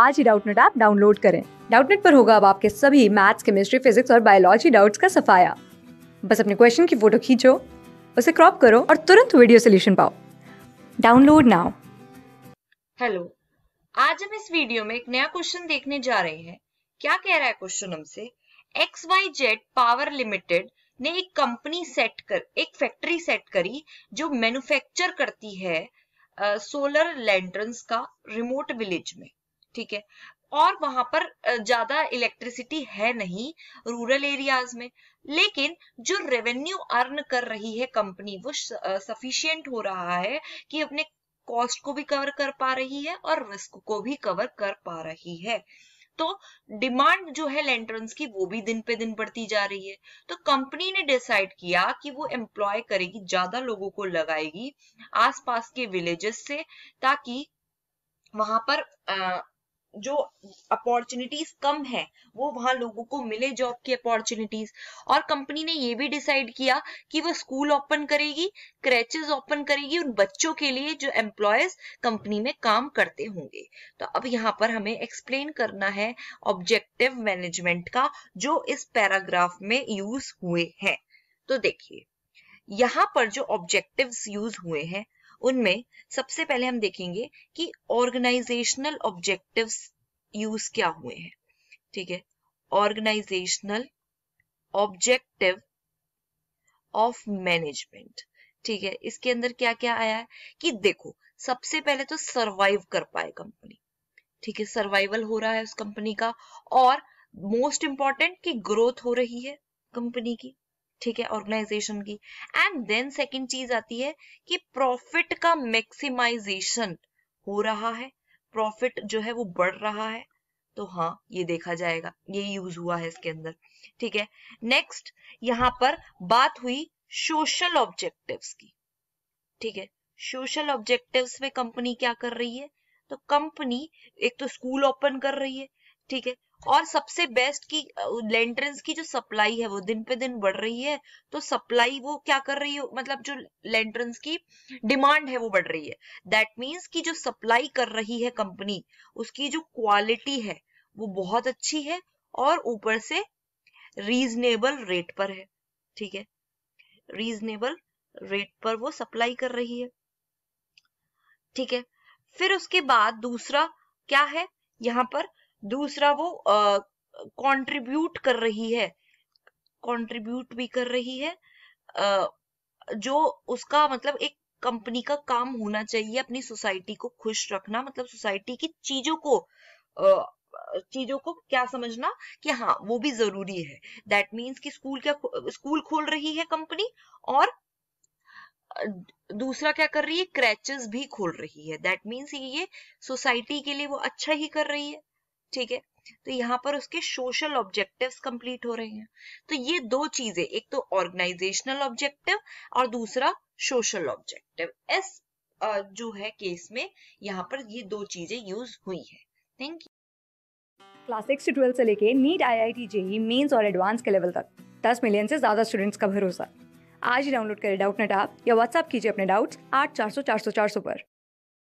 आज ही Doubtnut app download करें डाउटनेट पर होगा अब आपके सभी मैथ्स केमिस्ट्री फिजिक्स और बायोलॉजी डाउट्स का सफाया बस अपने क्वेश्चन की फोटो खींचो उसे क्रॉप करो और तुरंत वीडियो सोल्यूशन पाओ डाउनलोड नाउ हेलो आज हम इस वीडियो में एक नया क्वेश्चन देखने जा रहे हैं क्या कह रहा है क्वेश्चन हमसे x y z power limited ने एक कंपनी सेट कर एक फैक्ट्री सेट करी जो मैन्युफैक्चर करती है सोलर लैंटर्न का रिमोट विलेज में ठीक है और वहां पर ज्यादा इलेक्ट्रिसिटी है नहीं रूरल एरियाज में लेकिन जो रेवेन्यू अर्न कर रही है कंपनी वो सफिशियंट हो रहा है कि अपने कॉस्ट को भी कवर कर पा रही है और रिस्क को भी कवर कर पा रही है तो डिमांड जो है लेंटर्न्स की वो भी दिन पे दिन बढ़ती जा रही है तो कंपनी ने डिसाइड किया कि वो एम्प्लॉय करेगी ज्यादा लोगों को लगाएगी आसपास के विलेजेस से ताकि वहां पर जो अपॉर्चुनिटीज कम है वो वहां लोगों को मिले जॉब की अपॉर्चुनिटीज और कंपनी ने ये भी डिसाइड किया कि वो स्कूल ओपन करेगी क्रैचेस ओपन करेगी उन बच्चों के लिए जो एम्प्लॉयज कंपनी में काम करते होंगे तो अब यहाँ पर हमें एक्सप्लेन करना है ऑब्जेक्टिव मैनेजमेंट का जो इस पैराग्राफ में यूज हुए हैं तो देखिए यहाँ पर जो ऑब्जेक्टिव यूज हुए हैं उनमें सबसे पहले हम देखेंगे कि ऑर्गेनाइजेशनल ऑब्जेक्टिव्स यूज क्या हुए हैं ठीक है ऑर्गेनाइजेशनल ऑब्जेक्टिव ऑफ मैनेजमेंट ठीक है इसके अंदर क्या क्या आया है कि देखो सबसे पहले तो सरवाइव कर पाए कंपनी ठीक है सर्वाइवल हो रहा है उस कंपनी का और मोस्ट इंपॉर्टेंट कि ग्रोथ हो रही है कंपनी की ठीक है ऑर्गेनाइजेशन की एंड देन सेकंड चीज आती है कि प्रॉफिट का मैक्सिमाइजेशन हो रहा है प्रॉफिट जो है वो बढ़ रहा है तो हाँ ये देखा जाएगा ये यूज हुआ है इसके अंदर ठीक है नेक्स्ट यहाँ पर बात हुई सोशल ऑब्जेक्टिव्स की ठीक है सोशल ऑब्जेक्टिव्स में कंपनी क्या कर रही है तो कंपनी एक तो स्कूल ओपन कर रही है ठीक है और सबसे बेस्ट की लेंटर्स की जो सप्लाई है वो दिन पे दिन बढ़ रही है तो सप्लाई वो क्या कर रही है मतलब जो लेंटर्स की डिमांड है वो बढ़ रही है दैट मीन्स की जो सप्लाई कर रही है कंपनी उसकी जो क्वालिटी है वो बहुत अच्छी है और ऊपर से रीजनेबल रेट पर है ठीक है रीजनेबल रेट पर वो सप्लाई कर रही है ठीक है फिर उसके बाद दूसरा क्या है यहां पर दूसरा वो कंट्रीब्यूट uh, कर रही है कंट्रीब्यूट भी कर रही है uh, जो उसका मतलब एक कंपनी का काम होना चाहिए अपनी सोसाइटी को खुश रखना मतलब सोसाइटी की चीजों को uh, चीजों को क्या समझना कि हाँ वो भी जरूरी है दैट मीन्स कि स्कूल क्या स्कूल खोल रही है कंपनी और दूसरा क्या कर रही है क्रैचेस भी खोल रही है दैट मीन्स ये सोसाइटी के लिए वो अच्छा ही कर रही है ठीक है तो यहाँ पर उसके सोशल ऑब्जेक्टिव्स कंप्लीट हो रहे हैं तो ये दो चीजें एक तो ऑर्गेनाइजेशनल ऑब्जेक्टिव और दूसरा सोशल ऑब्जेक्टिव इस जो है केस में यहाँ पर ये दो चीजें यूज हुई है थैंक यू क्लास सिक्स से ट्वेल्थ से लेके NEET I I T JEE Mains और एडवांस के लेवल तक दस मिलियन से ज्यादा स्टूडेंट्स का भरोसा आज ही डाउनलोड करें डाउट नेट या व्हाट्सअप कीजिए अपने डाउट्स आठ चार सौ चार सौ चार सौ पर